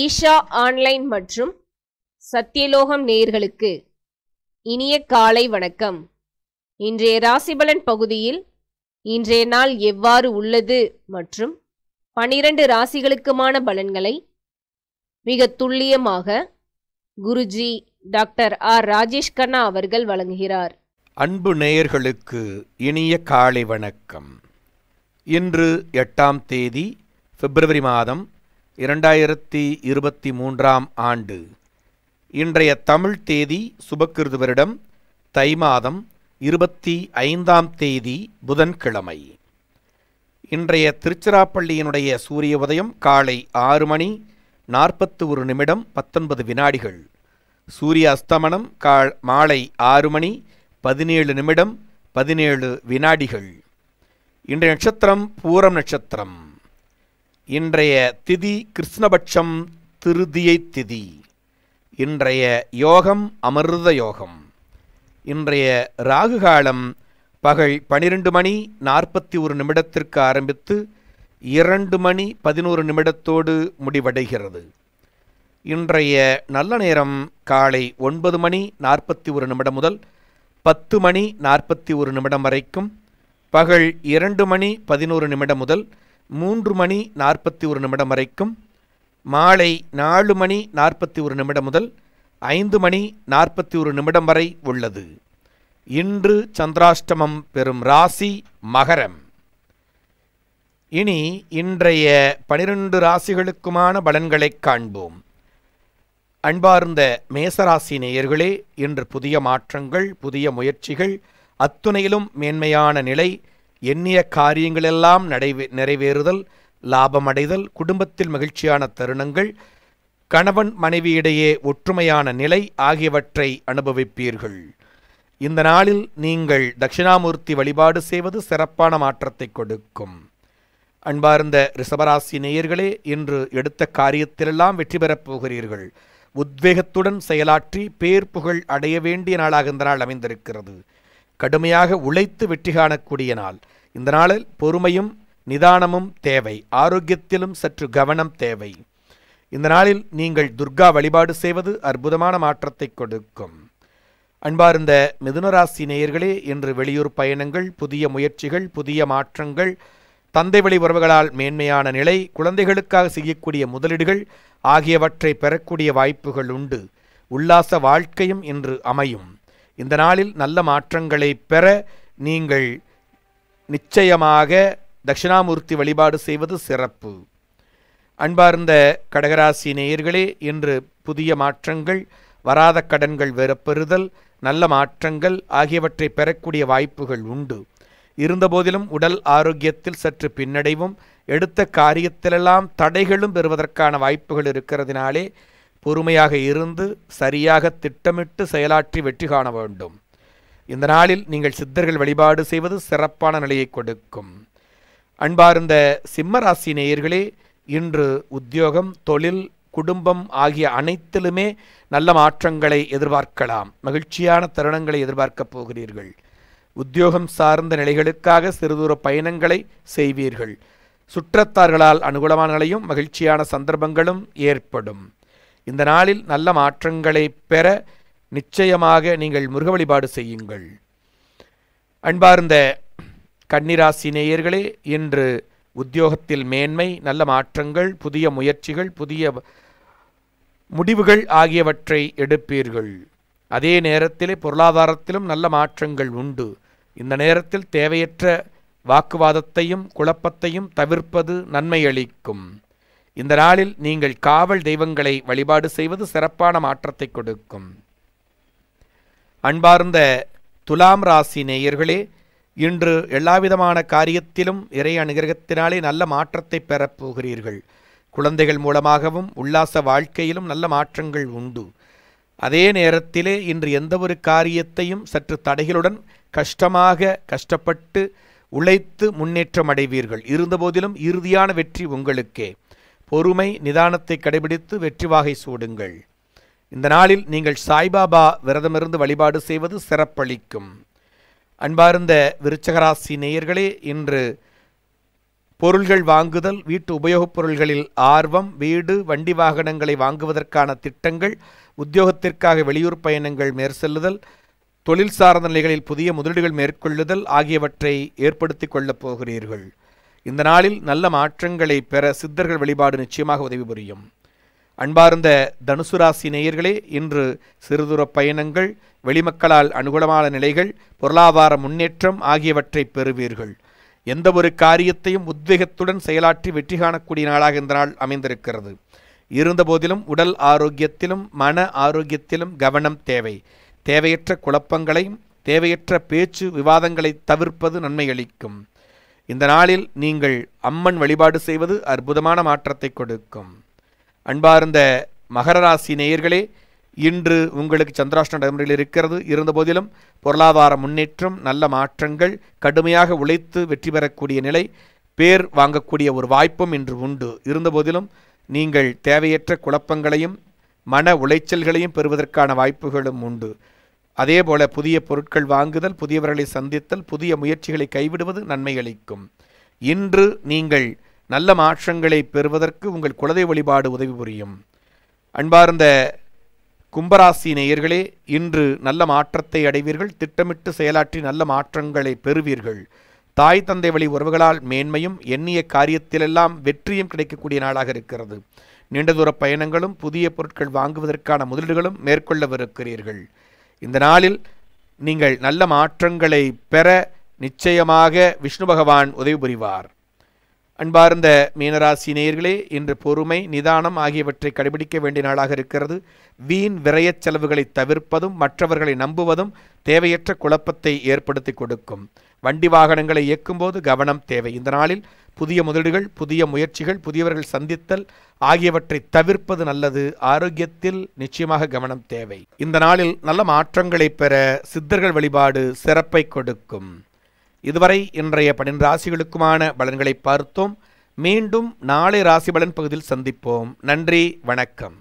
Isha online மற்றும் சத்தியலோகம் நேர்களுக்கு இனிய காலை வணக்கம் இன்றைய ராசிபலன் பகுதியில் இன்றைய நாள் எவ்வாறு உள்ளது மற்றும் பனிரண்டு ராசிகளுக்குமான பலன்களை மிக துல்லியமாக குருஜி டாக்டர் ஆர் ராஜேஷ் கண்ணா அவர்கள் வழங்குகிறார் அன்பு நேயர்களுக்கு இனிய காலை வணக்கம் இன்று எட்டாம் தேதி பிப்ரவரி மாதம் இரண்டாயிரத்தி இருபத்தி மூன்றாம் ஆண்டு இன்றைய தமிழ் தேதி சுபக்கிருது வருடம் தை மாதம் இருபத்தி ஐந்தாம் தேதி புதன்கிழமை இன்றைய திருச்சிராப்பள்ளியினுடைய சூரிய உதயம் காலை ஆறு மணி நாற்பத்து ஒரு நிமிடம் பத்தொன்பது வினாடிகள் சூரிய அஸ்தமனம் கா மாலை ஆறு மணி பதினேழு நிமிடம் பதினேழு வினாடிகள் இன்றைய நட்சத்திரம் பூரம் நட்சத்திரம் இன்றைய திதி கிருஷ்ணபட்சம் திருதியை திதி இன்றைய யோகம் அமிர்த யோகம் இன்றைய ராகு காலம் பகல் பனிரெண்டு மணி நாற்பத்தி ஒரு நிமிடத்திற்கு ஆரம்பித்து இரண்டு மணி பதினோரு நிமிடத்தோடு முடிவடைகிறது இன்றைய நல்ல நேரம் காலை ஒன்பது மணி நாற்பத்தி ஒரு நிமிடம் முதல் பத்து மணி நாற்பத்தி ஒரு நிமிடம் வரைக்கும் பகல் இரண்டு மணி பதினோரு நிமிடம் முதல் மூன்று மணி நாற்பத்தி ஒரு நிமிடம் வரைக்கும் மாலை நாலு மணி நாற்பத்தி ஒரு நிமிடம் முதல் ஐந்து மணி நாற்பத்தி ஒரு நிமிடம் வரை உள்ளது இன்று சந்திராஷ்டமம் பெறும் ராசி மகரம் இனி இன்றைய பனிரெண்டு ராசிகளுக்குமான பலன்களை காண்போம் அன்பார்ந்த மேசராசி நேயர்களே இன்று புதிய மாற்றங்கள் புதிய முயற்சிகள் அத்துணையிலும் மேன்மையான நிலை எண்ணிய காரியங்களெல்லாம் நடைவே நிறைவேறுதல் லாபமடைதல் குடும்பத்தில் மகிழ்ச்சியான தருணங்கள் கணவன் மனைவியிடையே ஒற்றுமையான நிலை ஆகியவற்றை அனுபவிப்பீர்கள் இந்த நாளில் நீங்கள் தட்சிணாமூர்த்தி வழிபாடு செய்வது சிறப்பான மாற்றத்தை கொடுக்கும் அன்பார்ந்த ரிஷபராசி நேயர்களே இன்று எடுத்த காரியத்திலெல்லாம் வெற்றி பெறப் போகிறீர்கள் உத்வேகத்துடன் செயலாற்றி பேர் புகழ் அடைய வேண்டிய நாளாக இந்த நாள் அமைந்திருக்கிறது கடுமையாக உழைத்து வெற்றி காணக்கூடிய நாள் இந்த நாளில் பொறுமையும் நிதானமும் தேவை ஆரோக்கியத்திலும் சற்று கவனம் தேவை இந்த நாளில் நீங்கள் துர்கா வழிபாடு செய்வது அற்புதமான மாற்றத்தை கொடுக்கும் அன்பார்ந்த மிதுனராசி நேயர்களே இன்று வெளியூர் பயணங்கள் புதிய முயற்சிகள் புதிய மாற்றங்கள் தந்தை வழி உறவுகளால் மேன்மையான நிலை குழந்தைகளுக்காக செய்யக்கூடிய முதலீடுகள் ஆகியவற்றை பெறக்கூடிய வாய்ப்புகள் உண்டு உல்லாச வாழ்க்கையும் இன்று அமையும் இந்த நாளில் நல்ல மாற்றங்களை பெற நீங்கள் நிச்சயமாக தட்சிணாமூர்த்தி வழிபாடு செய்வது சிறப்பு அன்பார்ந்த கடகராசி நேயர்களே இன்று புதிய மாற்றங்கள் வராத கடன்கள் வெறப்பெறுதல் நல்ல மாற்றங்கள் ஆகியவற்றை பெறக்கூடிய வாய்ப்புகள் உண்டு இருந்தபோதிலும் உடல் ஆரோக்கியத்தில் சற்று பின்னடைவும் எடுத்த காரியத்திலெல்லாம் தடைகளும் பெறுவதற்கான வாய்ப்புகள் இருக்கிறதினாலே பொறுமையாக இருந்து சரியாக திட்டமிட்டு செயலாற்றி வெற்றி காண வேண்டும் இந்த நாளில் நீங்கள் சித்தர்கள் வழிபாடு செய்வது சிறப்பான நிலையை கொடுக்கும் அன்பார்ந்த சிம்மராசி நேயர்களே இன்று உத்தியோகம் தொழில் குடும்பம் ஆகிய அனைத்திலுமே நல்ல மாற்றங்களை எதிர்பார்க்கலாம் மகிழ்ச்சியான தருணங்களை எதிர்பார்க்கப் போகிறீர்கள் உத்தியோகம் சார்ந்த நிலைகளுக்காக சிறுதூர பயணங்களை செய்வீர்கள் சுற்றத்தார்களால் அனுகூலமான நிலையும் மகிழ்ச்சியான சந்தர்ப்பங்களும் ஏற்படும் இந்த நாளில் நல்ல மாற்றங்களை பெற நிச்சயமாக நீங்கள் முருக வழிபாடு செய்யுங்கள் அன்பார்ந்த கன்னிராசி நேயர்களே இன்று உத்தியோகத்தில் மேன்மை நல்ல மாற்றங்கள் புதிய முயற்சிகள் புதிய முடிவுகள் ஆகியவற்றை எடுப்பீர்கள் அதே நேரத்திலே பொருளாதாரத்திலும் நல்ல மாற்றங்கள் உண்டு இந்த நேரத்தில் தேவையற்ற வாக்குவாதத்தையும் குழப்பத்தையும் தவிர்ப்பது நன்மை அளிக்கும் இந்த நாளில் நீங்கள் காவல் தெய்வங்களை வழிபாடு செய்வது சிறப்பான மாற்றத்தை கொடுக்கும் அன்பார்ந்த துலாம் ராசி நேயர்களே இன்று எல்லாவிதமான காரியத்திலும் இறை அனுகிரகத்தினாலே நல்ல மாற்றத்தை பெறப்போகிறீர்கள் குழந்தைகள் மூலமாகவும் உல்லாச வாழ்க்கையிலும் நல்ல மாற்றங்கள் உண்டு அதே நேரத்திலே இன்று எந்த ஒரு காரியத்தையும் சற்று தடைகளுடன் கஷ்டமாக கஷ்டப்பட்டு உழைத்து முன்னேற்றம் அடைவீர்கள் இருந்தபோதிலும் இறுதியான வெற்றி உங்களுக்கே பொறுமை நிதானத்தை கடைபிடித்து வெற்றி வாகை சூடுங்கள் இந்த நாளில் நீங்கள் சாய்பாபா விரதமிருந்து வழிபாடு செய்வது சிறப்பளிக்கும் அன்பார்ந்த விருச்சகராசி நேயர்களே இன்று பொருள்கள் வாங்குதல் வீட்டு உபயோகப் பொருள்களில் ஆர்வம் வீடு வண்டி வாகனங்களை வாங்குவதற்கான திட்டங்கள் உத்தியோகத்திற்காக வெளியூர் பயணங்கள் மேற்செல்லுதல் தொழில் சார்ந்த நிலைகளில் புதிய முதலீடுகள் மேற்கொள்ளுதல் ஆகியவற்றை ஏற்படுத்தி கொள்ளப் போகிறீர்கள் இந்த நாளில் நல்ல மாற்றங்களை பெற சித்தர்கள் வழிபாடு நிச்சயமாக உதவி புரியும் அன்பார்ந்த தனுசு ராசி நேயர்களே இன்று சிறுதுர பயணங்கள் வெளிமக்களால் அனுகூலமான நிலைகள் பொருளாதார முன்னேற்றம் ஆகியவற்றை பெறுவீர்கள் எந்த ஒரு காரியத்தையும் உத்வேகத்துடன் செயலாற்றி வெற்றி காணக்கூடிய நாளாக இந்த நாள் அமைந்திருக்கிறது இருந்தபோதிலும் உடல் ஆரோக்கியத்திலும் மன ஆரோக்கியத்திலும் கவனம் தேவை தேவையற்ற குழப்பங்களையும் தேவையற்ற பேச்சு விவாதங்களை தவிர்ப்பது நன்மையளிக்கும் இந்த நாளில் நீங்கள் அம்மன் வழிபாடு செய்வது அற்புதமான மாற்றத்தை கொடுக்கும் அன்பார்ந்த மகர ராசி நேயர்களே இன்று உங்களுக்கு சந்திராஷ்ட நடைமுறையில் இருக்கிறது இருந்தபோதிலும் பொருளாதார முன்னேற்றம் நல்ல மாற்றங்கள் கடுமையாக உழைத்து வெற்றி பெறக்கூடிய நிலை பேர் வாங்கக்கூடிய ஒரு வாய்ப்பும் இன்று உண்டு இருந்தபோதிலும் நீங்கள் தேவையற்ற குழப்பங்களையும் மன உளைச்சல்களையும் பெறுவதற்கான வாய்ப்புகளும் உண்டு அதேபோல புதிய பொருட்கள் வாங்குதல் புதியவர்களை சந்தித்தல் புதிய முயற்சிகளை கைவிடுவது நன்மை அளிக்கும் இன்று நீங்கள் நல்ல மாற்றங்களை பெறுவதற்கு உங்கள் குலதெய்வ வழிபாடு உதவி புரியும் அன்பார்ந்த கும்பராசி நேயர்களே இன்று நல்ல மாற்றத்தை அடைவீர்கள் திட்டமிட்டு செயலாற்றி நல்ல மாற்றங்களை பெறுவீர்கள் தாய் தந்தை வழி உறவுகளால் மேன்மையும் எண்ணிய காரியத்திலெல்லாம் வெற்றியும் கிடைக்கக்கூடிய நாளாக இருக்கிறது நீண்ட தூர பயணங்களும் புதிய பொருட்கள் வாங்குவதற்கான முதலீடுகளும் மேற்கொள்ளவிருக்கிறீர்கள் இந்த நாளில் நீங்கள் நல்ல மாற்றங்களை பெற நிச்சயமாக விஷ்ணு பகவான் உதவி புரிவார் அன்பார்ந்த மீனராசி நேயர்களே இன்று பொறுமை நிதானம் ஆகியவற்றை கடைபிடிக்க வேண்டிய நாளாக இருக்கிறது வீண் விரயச் செலவுகளை தவிர்ப்பதும் மற்றவர்களை நம்புவதும் தேவையற்ற குழப்பத்தை ஏற்படுத்தி கொடுக்கும் வண்டி வாகனங்களை இயக்கும்போது கவனம் தேவை இந்த நாளில் புதிய முதலீடுகள் புதிய முயற்சிகள் புதியவர்கள் சந்தித்தல் ஆகியவற்றை தவிர்ப்பது நல்லது ஆரோக்கியத்தில் நிச்சயமாக கவனம் தேவை இந்த நாளில் நல்ல மாற்றங்களை பெற சித்தர்கள் வழிபாடு சிறப்பை கொடுக்கும் இதுவரை இன்றைய பன்னெண்டு ராசிகளுக்குமான பலன்களை பார்த்தோம் மீண்டும் நாளை ராசி பலன் பகுதியில் சந்திப்போம் நன்றி வணக்கம்